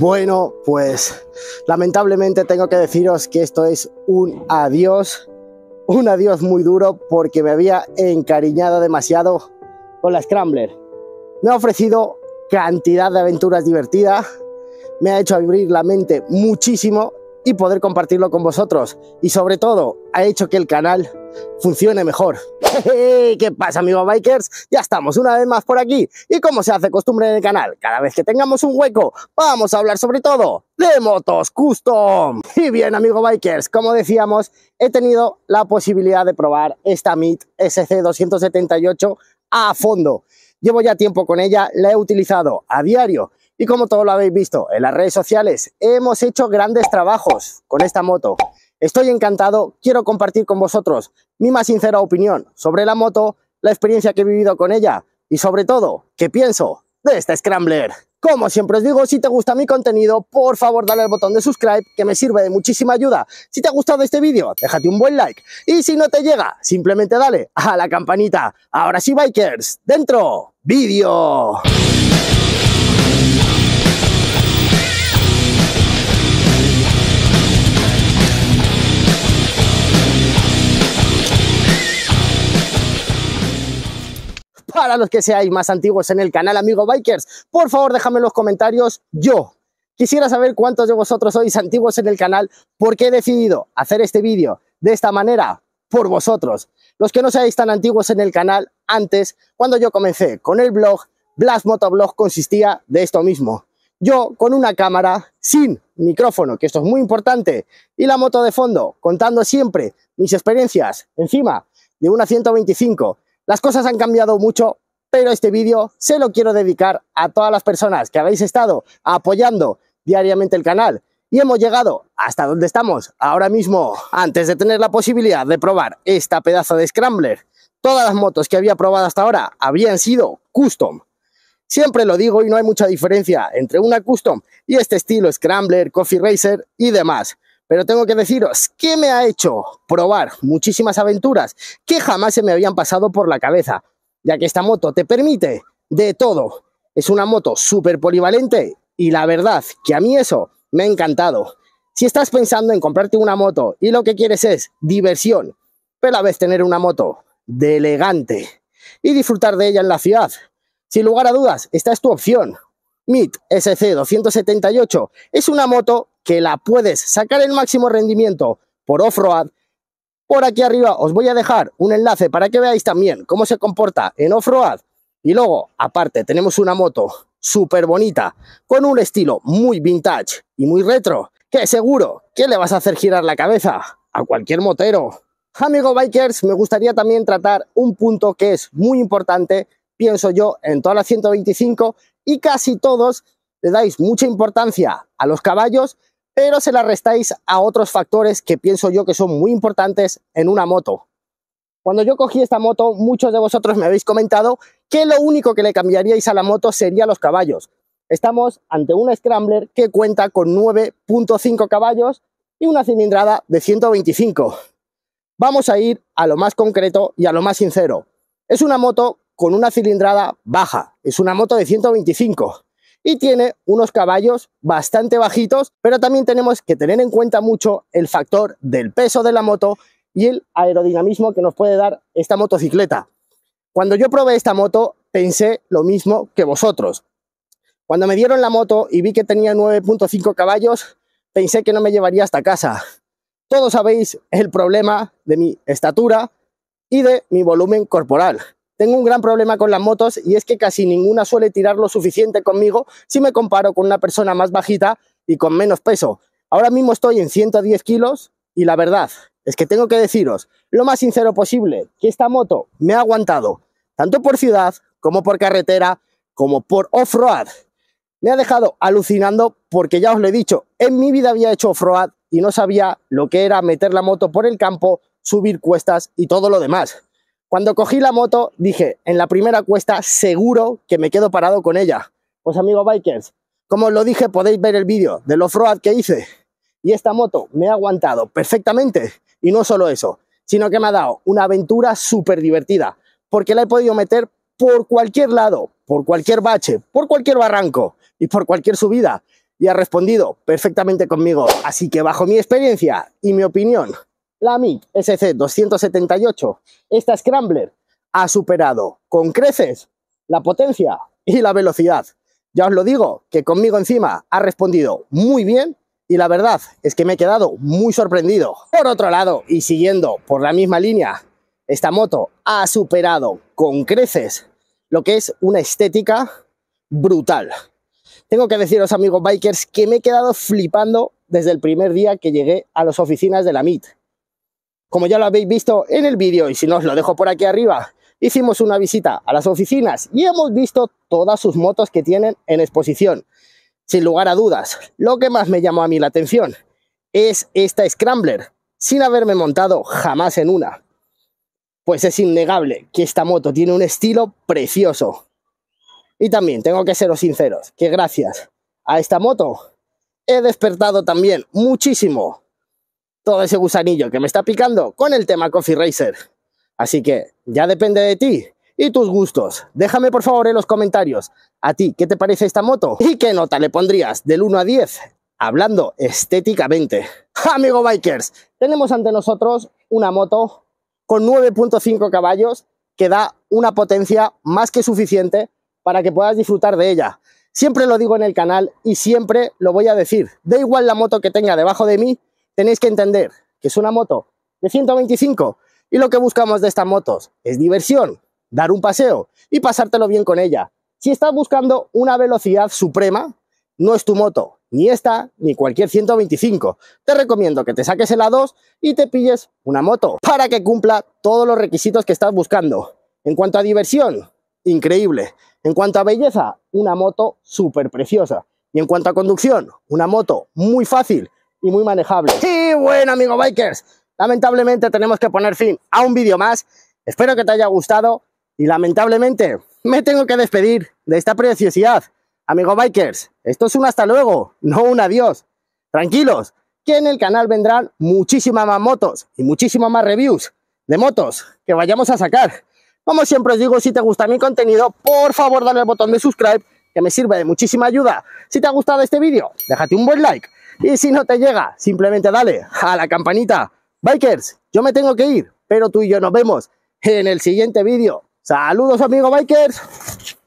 Bueno, pues lamentablemente tengo que deciros que esto es un adiós, un adiós muy duro porque me había encariñado demasiado con la Scrambler. Me ha ofrecido cantidad de aventuras divertidas, me ha hecho abrir la mente muchísimo y poder compartirlo con vosotros. Y sobre todo, ha hecho que el canal funcione mejor. ¿Qué pasa, amigo bikers? Ya estamos una vez más por aquí. Y como se hace costumbre en el canal, cada vez que tengamos un hueco, vamos a hablar sobre todo de motos custom. Y bien, amigo bikers, como decíamos, he tenido la posibilidad de probar esta MIT SC278 a fondo. Llevo ya tiempo con ella, la he utilizado a diario y como todos lo habéis visto en las redes sociales, hemos hecho grandes trabajos con esta moto. Estoy encantado, quiero compartir con vosotros mi más sincera opinión sobre la moto, la experiencia que he vivido con ella y sobre todo, qué pienso de esta Scrambler. Como siempre os digo, si te gusta mi contenido, por favor dale al botón de subscribe, que me sirve de muchísima ayuda. Si te ha gustado este vídeo, déjate un buen like. Y si no te llega, simplemente dale a la campanita. Ahora sí, bikers, dentro, vídeo. los que seáis más antiguos en el canal, amigo bikers, por favor déjame en los comentarios yo. Quisiera saber cuántos de vosotros sois antiguos en el canal porque he decidido hacer este vídeo de esta manera por vosotros. Los que no seáis tan antiguos en el canal, antes, cuando yo comencé con el blog, Blast Motoblog consistía de esto mismo. Yo con una cámara sin micrófono, que esto es muy importante, y la moto de fondo, contando siempre mis experiencias encima de una 125. Las cosas han cambiado mucho pero este vídeo se lo quiero dedicar a todas las personas que habéis estado apoyando diariamente el canal y hemos llegado hasta donde estamos ahora mismo. Antes de tener la posibilidad de probar esta pedazo de Scrambler, todas las motos que había probado hasta ahora habían sido custom. Siempre lo digo y no hay mucha diferencia entre una custom y este estilo Scrambler, Coffee Racer y demás. Pero tengo que deciros que me ha hecho probar muchísimas aventuras que jamás se me habían pasado por la cabeza ya que esta moto te permite de todo. Es una moto súper polivalente y la verdad que a mí eso me ha encantado. Si estás pensando en comprarte una moto y lo que quieres es diversión, pero pues a la vez tener una moto de elegante y disfrutar de ella en la ciudad, sin lugar a dudas, esta es tu opción. MIT SC278 es una moto que la puedes sacar el máximo rendimiento por off-road, por aquí arriba os voy a dejar un enlace para que veáis también cómo se comporta en off-road. Y luego, aparte, tenemos una moto súper bonita, con un estilo muy vintage y muy retro, que seguro que le vas a hacer girar la cabeza a cualquier motero. Amigo Bikers, me gustaría también tratar un punto que es muy importante, pienso yo, en toda la 125 y casi todos le dais mucha importancia a los caballos pero se la restáis a otros factores que pienso yo que son muy importantes en una moto. Cuando yo cogí esta moto, muchos de vosotros me habéis comentado que lo único que le cambiaríais a la moto sería los caballos. Estamos ante una Scrambler que cuenta con 9.5 caballos y una cilindrada de 125. Vamos a ir a lo más concreto y a lo más sincero. Es una moto con una cilindrada baja, es una moto de 125 y tiene unos caballos bastante bajitos, pero también tenemos que tener en cuenta mucho el factor del peso de la moto y el aerodinamismo que nos puede dar esta motocicleta. Cuando yo probé esta moto pensé lo mismo que vosotros. Cuando me dieron la moto y vi que tenía 9.5 caballos, pensé que no me llevaría hasta casa. Todos sabéis el problema de mi estatura y de mi volumen corporal. Tengo un gran problema con las motos y es que casi ninguna suele tirar lo suficiente conmigo si me comparo con una persona más bajita y con menos peso. Ahora mismo estoy en 110 kilos y la verdad es que tengo que deciros lo más sincero posible que esta moto me ha aguantado tanto por ciudad como por carretera como por off-road. Me ha dejado alucinando porque ya os lo he dicho, en mi vida había hecho off-road y no sabía lo que era meter la moto por el campo, subir cuestas y todo lo demás. Cuando cogí la moto dije, en la primera cuesta seguro que me quedo parado con ella. Pues amigos bikers, como os lo dije, podéis ver el vídeo de lo fraud que hice. Y esta moto me ha aguantado perfectamente. Y no solo eso, sino que me ha dado una aventura súper divertida. Porque la he podido meter por cualquier lado, por cualquier bache, por cualquier barranco y por cualquier subida. Y ha respondido perfectamente conmigo. Así que bajo mi experiencia y mi opinión, la MIG SC278, esta Scrambler, ha superado con creces la potencia y la velocidad. Ya os lo digo, que conmigo encima ha respondido muy bien y la verdad es que me he quedado muy sorprendido. Por otro lado, y siguiendo por la misma línea, esta moto ha superado con creces lo que es una estética brutal. Tengo que deciros, amigos bikers, que me he quedado flipando desde el primer día que llegué a las oficinas de la MIT. Como ya lo habéis visto en el vídeo y si no os lo dejo por aquí arriba, hicimos una visita a las oficinas y hemos visto todas sus motos que tienen en exposición. Sin lugar a dudas, lo que más me llamó a mí la atención es esta Scrambler, sin haberme montado jamás en una. Pues es innegable que esta moto tiene un estilo precioso. Y también tengo que seros sinceros, que gracias a esta moto he despertado también muchísimo todo ese gusanillo que me está picando con el tema Coffee Racer. Así que ya depende de ti y tus gustos. Déjame por favor en los comentarios a ti qué te parece esta moto y qué nota le pondrías del 1 a 10 hablando estéticamente. Amigo Bikers, tenemos ante nosotros una moto con 9.5 caballos que da una potencia más que suficiente para que puedas disfrutar de ella. Siempre lo digo en el canal y siempre lo voy a decir. Da igual la moto que tenga debajo de mí, tenéis que entender que es una moto de 125 y lo que buscamos de estas motos es diversión, dar un paseo y pasártelo bien con ella. Si estás buscando una velocidad suprema, no es tu moto, ni esta, ni cualquier 125. Te recomiendo que te saques el A2 y te pilles una moto para que cumpla todos los requisitos que estás buscando. En cuanto a diversión, increíble. En cuanto a belleza, una moto súper preciosa. Y en cuanto a conducción, una moto muy fácil y muy manejable. Y bueno, amigo bikers, lamentablemente tenemos que poner fin a un vídeo más. Espero que te haya gustado y lamentablemente me tengo que despedir de esta preciosidad. Amigo bikers, esto es un hasta luego, no un adiós. Tranquilos, que en el canal vendrán muchísimas más motos y muchísimas más reviews de motos que vayamos a sacar. Como siempre os digo, si te gusta mi contenido, por favor dale al botón de subscribe, que me sirve de muchísima ayuda. Si te ha gustado este vídeo, déjate un buen like. Y si no te llega, simplemente dale a la campanita. Bikers, yo me tengo que ir, pero tú y yo nos vemos en el siguiente vídeo. Saludos amigos bikers.